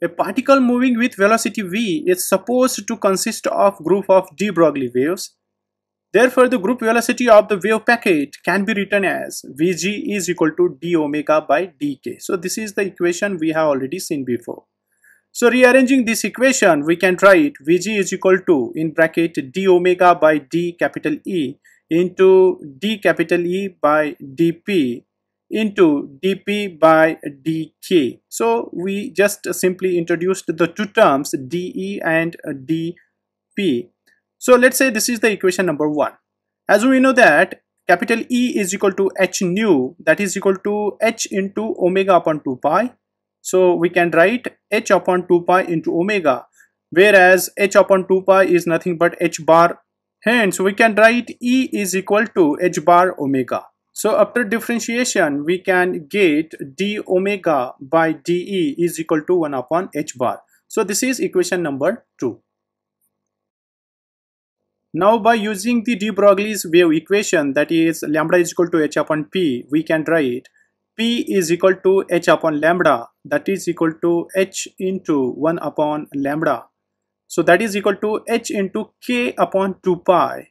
A particle moving with velocity v is supposed to consist of group of de Broglie waves. Therefore, the group velocity of the wave packet can be written as Vg is equal to d omega by dk. So this is the equation we have already seen before. So rearranging this equation, we can write Vg is equal to in bracket d omega by d capital E into d capital E by dp into dp by dk. So we just simply introduced the two terms dE and dP. So let's say this is the equation number one. As we know that capital E is equal to h nu that is equal to h into omega upon 2 pi. So we can write h upon 2 pi into omega whereas h upon 2 pi is nothing but h bar hence we can write E is equal to h bar omega. So after differentiation, we can get d omega by dE is equal to 1 upon h bar. So this is equation number 2. Now by using the de Broglie's wave equation that is lambda is equal to h upon p, we can write p is equal to h upon lambda that is equal to h into 1 upon lambda. So that is equal to h into k upon 2 pi.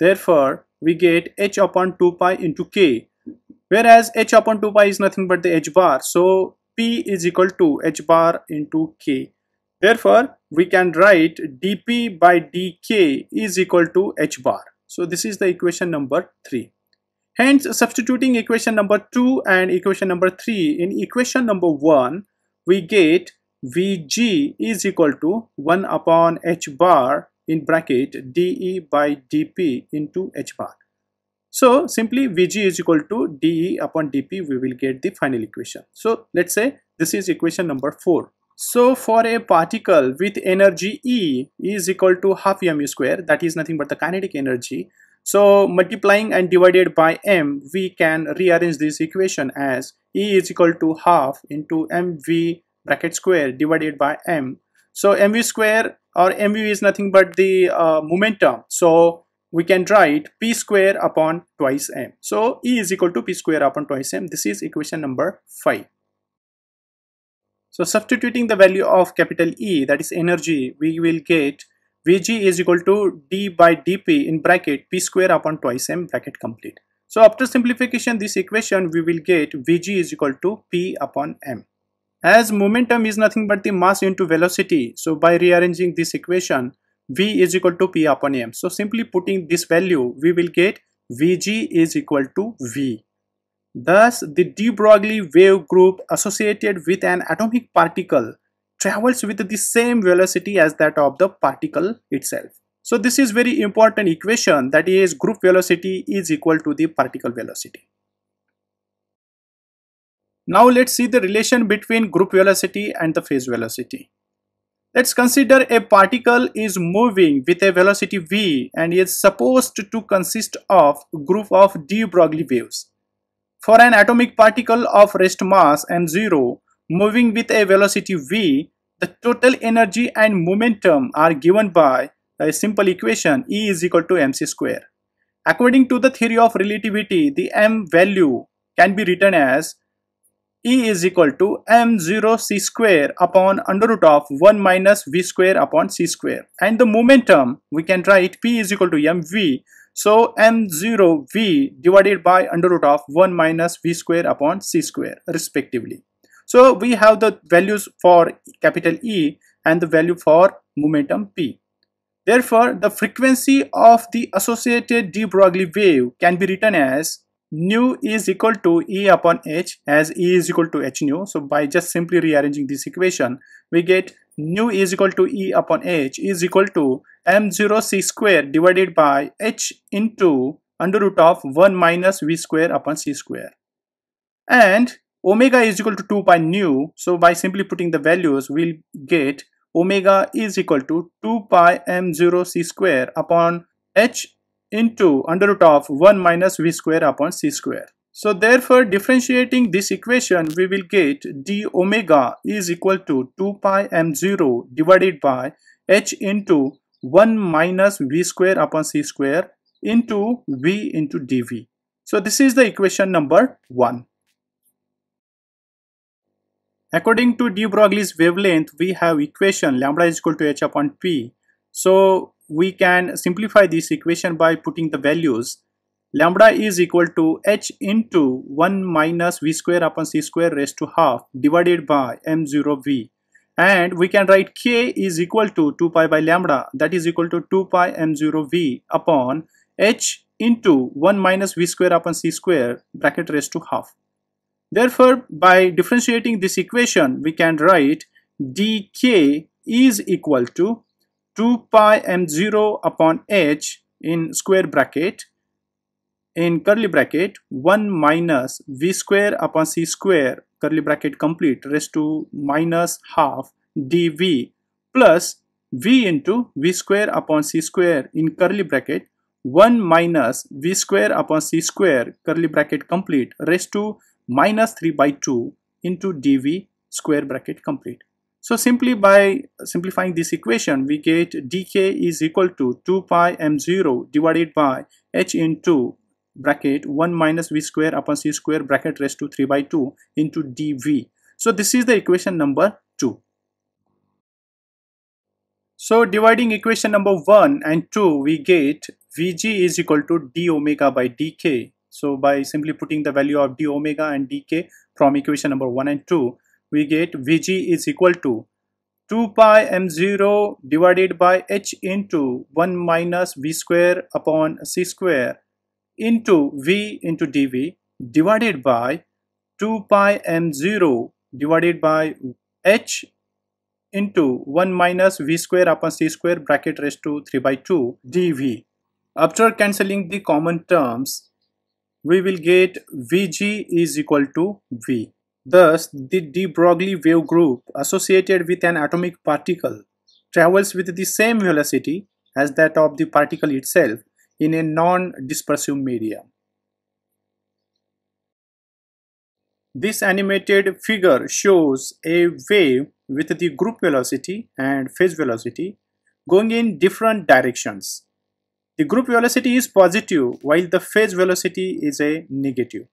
Therefore, we get h upon 2 pi into k whereas h upon 2 pi is nothing but the h bar so p is equal to h bar into k therefore we can write dp by dk is equal to h bar so this is the equation number 3 hence substituting equation number 2 and equation number 3 in equation number 1 we get vg is equal to 1 upon h bar in bracket dE by dP into H bar. So simply Vg is equal to dE upon dP we will get the final equation. So let's say this is equation number 4. So for a particle with energy E, is equal to half mu square that is nothing but the kinetic energy. So multiplying and divided by m we can rearrange this equation as E is equal to half into mv bracket square divided by m. So mv square our mu is nothing but the uh, momentum. So we can write p square upon twice m. So E is equal to p square upon twice m. This is equation number 5. So substituting the value of capital E that is energy we will get Vg is equal to d by dp in bracket p square upon twice m bracket complete. So after simplification this equation we will get Vg is equal to p upon m. As momentum is nothing but the mass into velocity, so by rearranging this equation, V is equal to P upon M. So simply putting this value, we will get Vg is equal to V. Thus, the de Broglie wave group associated with an atomic particle travels with the same velocity as that of the particle itself. So this is very important equation that is group velocity is equal to the particle velocity. Now let's see the relation between group velocity and the phase velocity. Let's consider a particle is moving with a velocity v and is supposed to consist of a group of de Broglie waves. For an atomic particle of rest mass m0 moving with a velocity v, the total energy and momentum are given by the simple equation E is equal to mc square. According to the theory of relativity, the m value can be written as E is equal to m0 c square upon under root of 1 minus v square upon c square. And the momentum, we can write P is equal to mv. So m0 v divided by under root of 1 minus v square upon c square respectively. So we have the values for capital E and the value for momentum P. Therefore, the frequency of the associated de Broglie wave can be written as nu is equal to E upon H as E is equal to H nu. So by just simply rearranging this equation, we get nu is equal to E upon H is equal to M0 C square divided by H into under root of 1 minus V square upon C square. And omega is equal to 2 pi nu. So by simply putting the values, we'll get omega is equal to 2 pi M0 C square upon H into under root of 1 minus v square upon c square. So therefore differentiating this equation we will get d omega is equal to 2 pi m0 divided by h into 1 minus v square upon c square into v into dv. So this is the equation number 1. According to de Broglie's wavelength we have equation lambda is equal to h upon p. So we can simplify this equation by putting the values lambda is equal to h into 1 minus v square upon c square raised to half divided by m0v and we can write k is equal to 2 pi by lambda that is equal to 2 pi m0v upon h into 1 minus v square upon c square bracket raised to half. Therefore, by differentiating this equation, we can write dk is equal to 2 pi m0 upon h in square bracket in curly bracket 1 minus v square upon c square curly bracket complete rest to minus half dv plus v into v square upon c square in curly bracket 1 minus v square upon c square curly bracket complete rest to minus 3 by 2 into dv square bracket complete. So simply by simplifying this equation, we get dk is equal to 2 pi m0 divided by h into bracket 1 minus v square upon c square bracket raised to 3 by 2 into dv. So this is the equation number 2. So dividing equation number 1 and 2, we get vg is equal to d omega by dk. So by simply putting the value of d omega and dk from equation number 1 and 2, we get Vg is equal to 2 pi m0 divided by h into 1 minus v square upon c square into v into dv divided by 2 pi m0 divided by h into 1 minus v square upon c square bracket raised to 3 by 2 dv. After cancelling the common terms, we will get Vg is equal to V. Thus, the de Broglie wave group associated with an atomic particle travels with the same velocity as that of the particle itself in a non-dispersive medium. This animated figure shows a wave with the group velocity and phase velocity going in different directions. The group velocity is positive while the phase velocity is a negative.